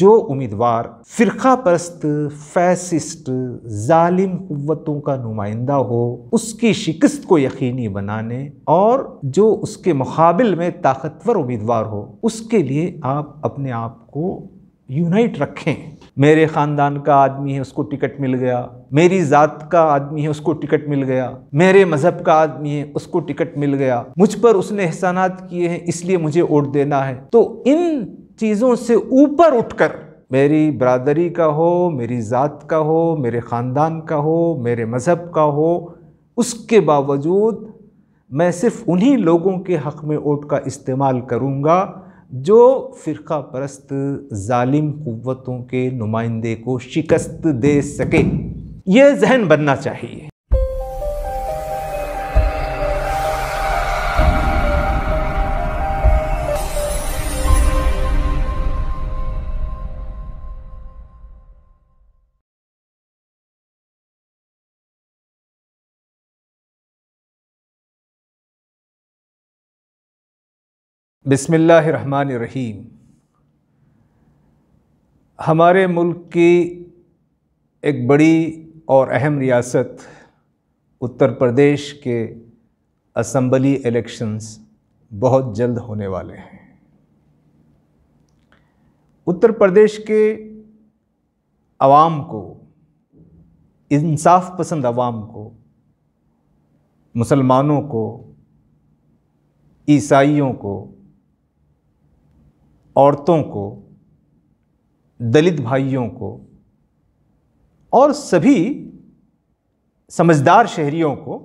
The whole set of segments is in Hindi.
जो उम्मीदवार फ़िरका परस्त फैसिस्ट जालिम कुतों का नुमाइंदा हो उसकी शिकस्त को यकीनी बनाने और जो उसके मुकाबिल में ताकतवर उम्मीदवार हो उसके लिए आप अपने आप को यूनाइट रखें मेरे ख़ानदान का आदमी है उसको टिकट मिल गया मेरी ज़ात का आदमी है उसको टिकट मिल गया मेरे मज़हब का आदमी है उसको टिकट मिल गया मुझ पर उसने एहसानात किए हैं इसलिए मुझे वोट देना है तो इन चीज़ों से ऊपर उठकर मेरी बरदरी का हो मेरी ज़ात का हो मेरे ख़ानदान का हो मेरे मज़हब का हो उसके बावजूद मैं सिर्फ़ उन्हीं लोगों के हक़ में वोट का इस्तेमाल करूँगा जो फ़िरका परस्त ालिम क़वतों के नुमाइंदे को शिकस्त दे सके ये जहन बनना चाहिए रहीम हमारे मुल्क की एक बड़ी और अहम रियासत उत्तर प्रदेश के असम्बली इलेक्शंस बहुत जल्द होने वाले हैं उत्तर प्रदेश के आवाम को इंसाफ पसंद आवाम को मुसलमानों को ईसाइयों को औरतों को दलित भाइयों को और सभी समझदार शहरियों को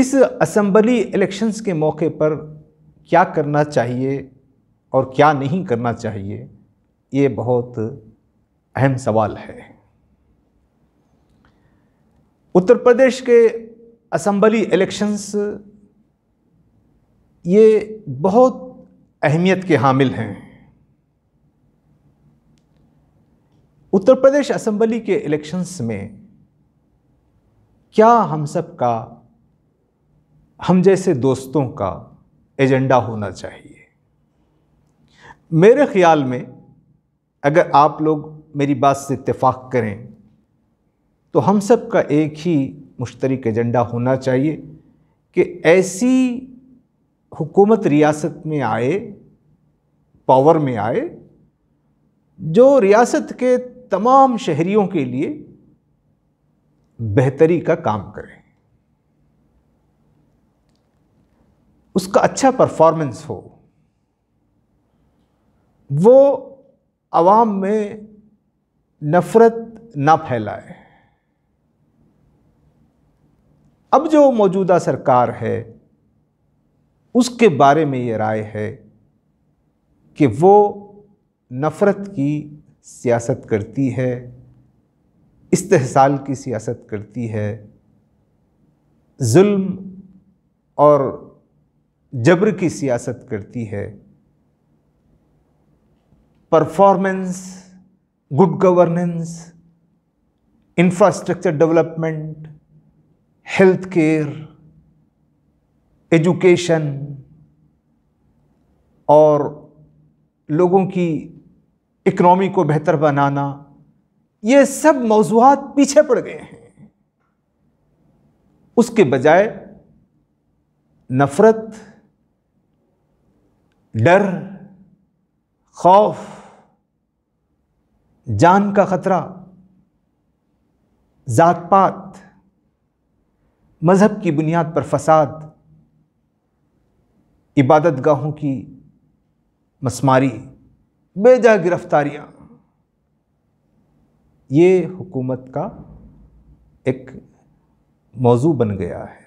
इस असम्बली इलेक्शंस के मौके पर क्या करना चाहिए और क्या नहीं करना चाहिए ये बहुत अहम सवाल है उत्तर प्रदेश के असम्बली इलेक्शंस ये बहुत अहमियत के हामिल हैं उत्तर प्रदेश असम्बली के इलेक्शंस में क्या हम सब का हम जैसे दोस्तों का एजेंडा होना चाहिए मेरे ख़्याल में अगर आप लोग मेरी बात से इतफाक़ करें तो हम सब का एक ही मुश्तरक एजेंडा होना चाहिए कि ऐसी हुकूमत रियासत में आए पावर में आए जो रियासत के तमाम शहरीों के लिए बेहतरी का काम करें उसका अच्छा परफॉर्मेंस हो वो आवाम में नफ़रत ना फैलाए अब जो मौजूदा सरकार है उसके बारे में ये राय है कि वो नफ़रत की सियासत करती है इस्तेसाल की सियासत करती है जुल्म और जबर की सियासत करती है performance good governance infrastructure development health care education और लोगों की इकनॉमी को बेहतर बनाना ये सब मौजूद पीछे पड़ गए हैं उसके बजाय नफ़रत डर खौफ जान का ख़तरा ज़ात पात मज़हब की बुनियाद पर फसाद इबादत गाहों की मसमारी बेजा गिरफ्तारियाँ ये हुकूमत का एक मौजू बन गया है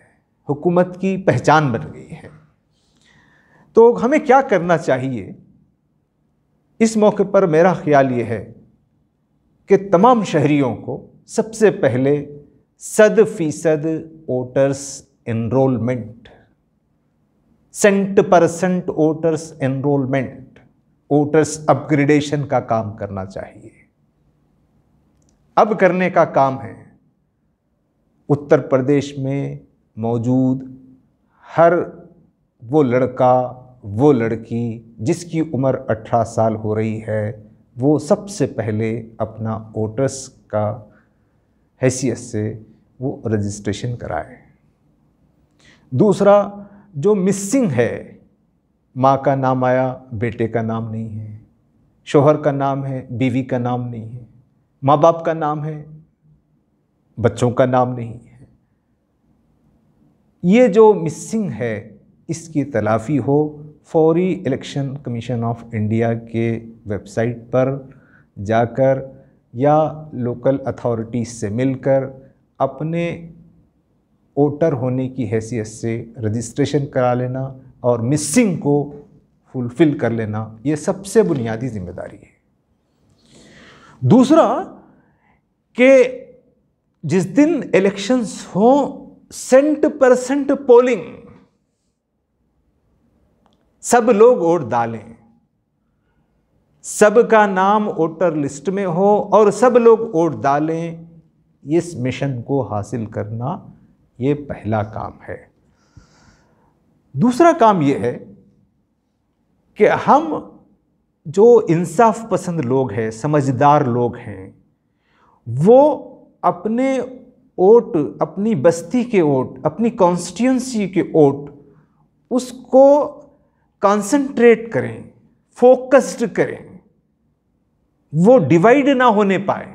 हुकूमत की पहचान बन गई है तो हमें क्या करना चाहिए इस मौके पर मेरा ख्याल ये है कि तमाम शहरीों को सबसे पहले सद फ़ीसद voters enrollment cent percent voters enrollment voters upgradation का काम करना चाहिए अब करने का काम है उत्तर प्रदेश में मौजूद हर वो लड़का वो लड़की जिसकी उम्र 18 साल हो रही है वो सबसे पहले अपना वोटर्स का हैसियत से वो रजिस्ट्रेशन कराए दूसरा जो मिसिंग है माँ का नाम आया बेटे का नाम नहीं है शोहर का नाम है बीवी का नाम नहीं है माँ बाप का नाम है बच्चों का नाम नहीं है ये जो मिसिंग है इसकी तलाफ़ी हो फौरी इलेक्शन कमीशन ऑफ इंडिया के वेबसाइट पर जाकर या लोकल अथॉरिटीज़ से मिलकर अपने वोटर होने की हैसियत से रजिस्ट्रेशन करा लेना और मिसिंग को फुलफ़िल कर लेना ये सबसे बुनियादी जिम्मेदारी है दूसरा कि जिस दिन इलेक्शंस हो सेंट परसेंट पोलिंग सब लोग वोट डालें सब का नाम वोटर लिस्ट में हो और सब लोग वोट डालें इस मिशन को हासिल करना ये पहला काम है दूसरा काम ये है कि हम जो इंसाफ पसंद लोग हैं समझदार लोग हैं वो अपने वोट अपनी बस्ती के वोट अपनी कॉन्स्टिट्यूंसी के वोट उसको कंसंट्रेट करें फोकस्ड करें वो डिवाइड ना होने पाए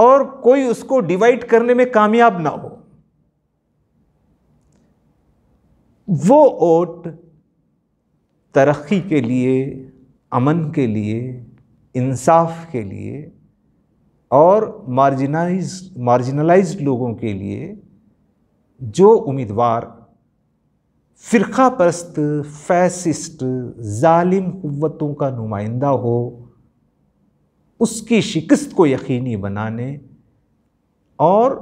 और कोई उसको डिवाइड करने में कामयाब ना हो वो ओट तरक्की के लिए अमन के लिए इंसाफ के लिए और मार्जिनाइज मार्जिनलाइज लोगों के लिए जो उम्मीदवार फ़िरका परस्त फैसिस्ट जालिम क़वतों का नुमाइंदा हो उसकी शिकस्त को यकीनी बनाने और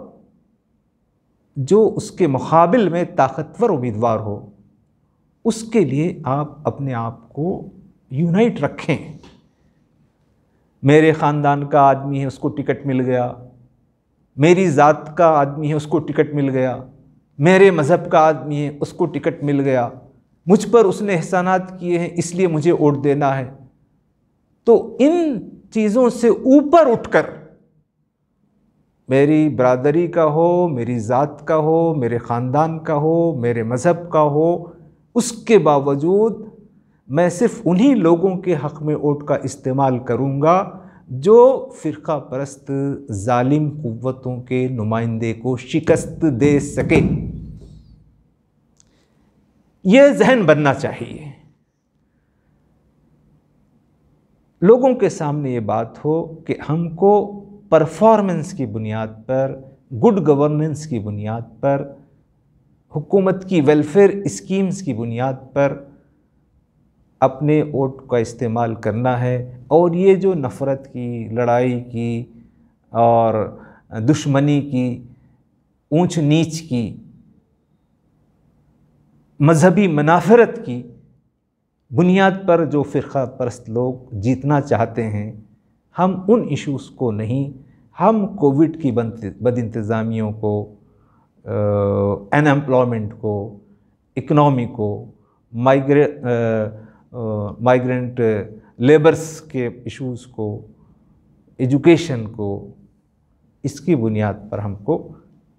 जो उसके मुकाबिल में ताकतवर उम्मीदवार हो उसके लिए आप अपने आप को यूनाइट रखें मेरे ख़ानदान का आदमी है उसको टिकट मिल गया मेरी ज़ात का आदमी है उसको टिकट मिल गया मेरे मज़हब का आदमी है उसको टिकट मिल गया मुझ पर उसने एहसानात किए हैं इसलिए मुझे वोट देना है तो इन चीज़ों से ऊपर उठकर मेरी बरदरी का हो मेरी ज़ात का हो मेरे ख़ानदान का हो मेरे मज़हब का हो उसके बावजूद मैं सिर्फ़ उन्हीं लोगों के हक़ में वोट का इस्तेमाल करूँगा जो फ़िरका परस्त ालिम क़वतों के नुमाइंदे को शिकस्त दे सके ये जहन बनना चाहिए लोगों के सामने ये बात हो कि हमको परफॉर्मेंस की बुनियाद पर गुड गवर्नेंस की बुनियाद पर हुकूमत की वेलफेयर स्कीम्स की बुनियाद पर अपने वोट का इस्तेमाल करना है और ये जो नफ़रत की लड़ाई की और दुश्मनी की ऊंच नीच की मजहबी मनाफरत की बुनियाद पर जो फ़िरका परस्त लोग जीतना चाहते हैं हम उन इश्यूज को नहीं हम कोविड की बद इंतज़ामियों को अनएम्प्लॉयमेंट को इकनॉमी को माइग्रे माइग्रेंट लेबर्स के इश्यूज़ को एजुकेशन को इसकी बुनियाद पर हमको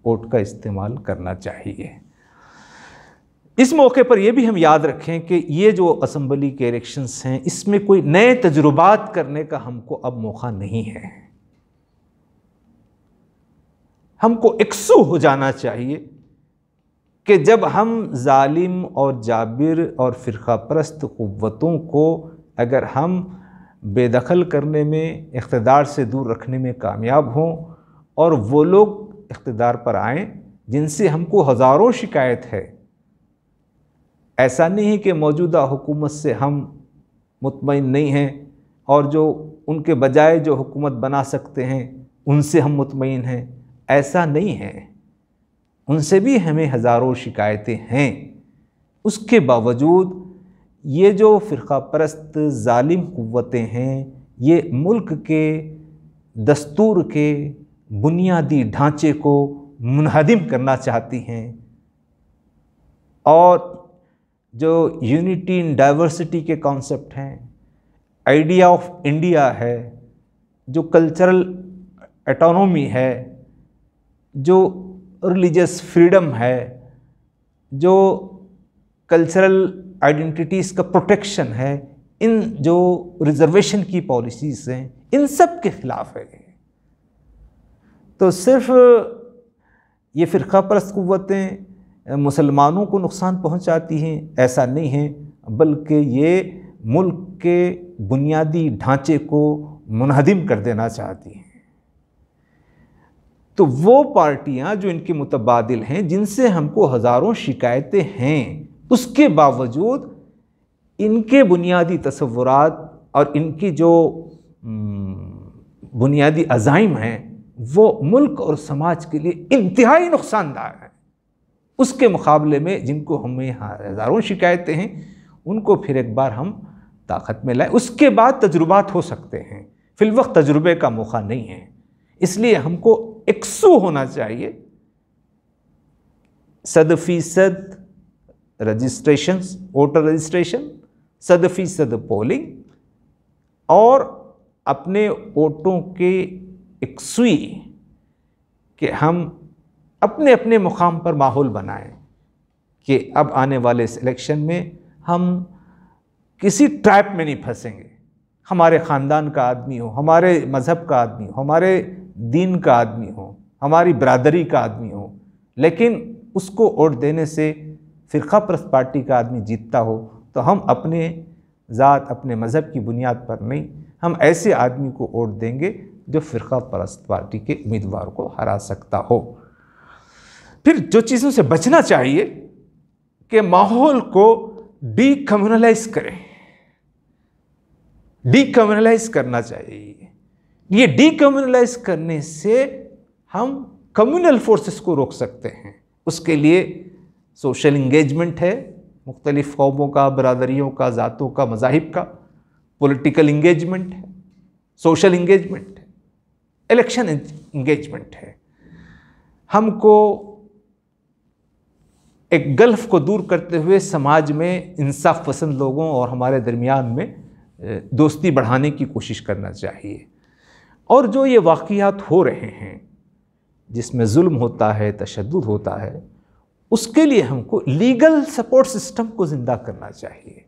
कोर्ट का इस्तेमाल करना चाहिए इस मौके पर यह भी हम याद रखें कि ये जो असम्बली के इलेक्शंस हैं इसमें कोई नए तजुर्बात करने का हमको अब मौका नहीं है हमको इकसू हो जाना चाहिए कि जब हम जालिम और जाबिर और फ़िरका परस्त क़वतों को अगर हम बेदखल करने में इकतदार से दूर रखने में कामयाब हों और वो लोग इकतदार पर आएँ जिनसे हमको हज़ारों शिकायत है ऐसा नहीं है कि मौजूदा हुकूमत से हम मुतमिन नहीं हैं और जो उनके बजाय जो हुकूमत बना सकते हैं उनसे हम मुतमिन हैं ऐसा नहीं है उनसे भी हमें हज़ारों शिकायतें हैं उसके बावजूद ये जो फ़िरका परस्त ालिम क़वतें हैं ये मुल्क के दस्तूर के बुनियादी ढांचे को मुनहदम करना चाहती हैं और जो यूनिटी इन डाइवर्सिटी के कॉन्सेप्ट हैं आइडिया ऑफ इंडिया है जो कल्चरल एटोनोमी है जो रिलीजियस फ्रीडम है जो कल्चरल आइडेंटिटीज़ का प्रोटेक्शन है इन जो रिजर्वेशन की पॉलिसीज़ हैं इन सब के ख़िलाफ़ है तो सिर्फ ये फ़िरका परस्त क़ुतें मुसलमानों को नुकसान पहुंचाती हैं ऐसा नहीं है बल्कि ये मुल्क के बुनियादी ढांचे को मुनहदिम कर देना चाहती हैं तो वो पार्टियां जो इनके मुतबाद हैं जिनसे हमको हज़ारों शिकायतें हैं उसके बावजूद इनके बुनियादी तस्वुरात और इनकी जो बुनियादी अजाइम हैं वो मुल्क और समाज के लिए इंतहाई नुकसानदार हैं उसके मुकाबले में जिनको हमें हज़ारों शिकायतें हैं उनको फिर एक बार हम ताकत में लाए उसके बाद तजुर्बात हो सकते हैं फिलवक्त तजुर्बे का मौका नहीं है इसलिए हमको एकसू होना चाहिए सद फीसद रजिस्ट्रेशन वोटर रजिस्ट्रेशन सद फीसद पोलिंग और अपने वोटों के एकसुई कि हम अपने अपने मुकाम पर माहौल बनाएं कि अब आने वाले इस इलेक्शन में हम किसी ट्रैप में नहीं फंसेंगे हमारे ख़ानदान का आदमी हो हमारे मज़हब का आदमी हो हमारे दीन का आदमी हो हमारी बरदरी का आदमी हो लेकिन उसको वोट देने से फ़िरका परस्त पार्टी का आदमी जीतता हो तो हम अपने ज़ात अपने मज़हब की बुनियाद पर नहीं हम ऐसे आदमी को वोट देंगे जो फ़िरका परस्त पार्टी के उम्मीदवार को हरा सकता हो फिर जो चीज़ों से बचना चाहिए कि माहौल को डी कम्युनलाइज करें डी कम्युनलाइज करना चाहिए ये डी कम्युनलाइज करने से हम कम्युनल फोर्सेस को रोक सकते हैं उसके लिए सोशल इंगेजमेंट है मुख्तलिफ़ कौमों का बरदरीों का ज़ातों का मजाहब का पॉलिटिकल इंगेजमेंट है सोशल इंगेजमेंट है इलेक्शन इंगेजमेंट है हमको एक गल्फ को दूर करते हुए समाज में इंसाफ पसंद लोगों और हमारे दरमियान में दोस्ती बढ़ाने की कोशिश करना चाहिए और जो ये वाक़ात हो रहे हैं जिसमें जुल्म होता है तशद होता है उसके लिए हमको लीगल सपोर्ट सिस्टम को ज़िंदा करना चाहिए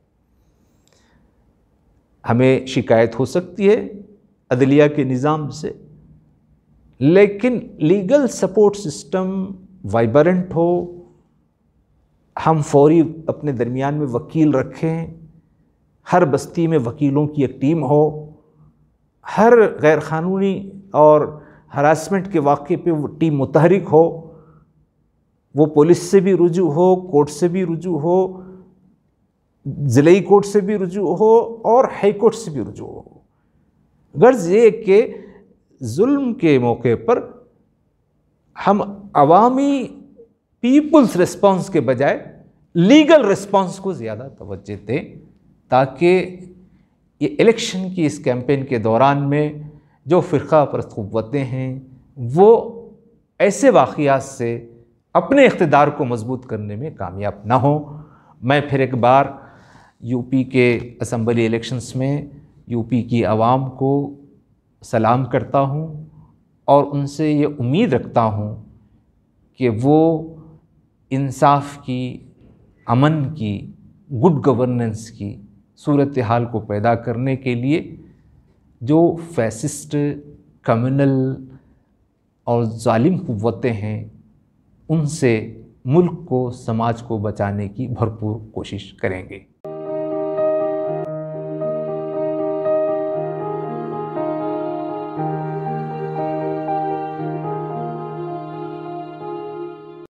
हमें शिकायत हो सकती है अदलिया के निज़ाम से लेकिन लीगल सपोर्ट सिस्टम वाइबरेंट हो हम फौरी अपने दरमियान में वकील रखें हर बस्ती में वकीलों की एक टीम हो हर गैर क़ानूनी और हरासमेंट के वाक़े पे वो टीम मुतहरक हो वो पुलिस से भी रुजू हो कोर्ट से भी रुजू हो ज़िले कोर्ट से भी रुजू हो और हाई कोर्ट से भी रुजू हो गर्ज ये कि जुल्म के मौके पर हम अवामी पीपल्स रिस्पॉन्स के बजाय लीगल रिस्पॉन्स को ज़्यादा तोज्जह दें ताकि ये इलेक्शन की इस कैंपेन के दौरान में जो फ़िरका परस्तवतें हैं वो ऐसे वाक़ात से अपने इकतदार को मजबूत करने में कामयाब ना हो मैं फिर एक बार यूपी के असम्बली इलेक्शंस में यूपी की आवाम को सलाम करता हूँ और उनसे ये उम्मीद रखता हूँ कि वो इंसाफ की अमन की गुड गवर्नेंस की सूरत हाल को पैदा करने के लिए जो फैसिस्ट कम्युनल और ालिम क़वतें हैं उनसे मुल्क को समाज को बचाने की भरपूर कोशिश करेंगे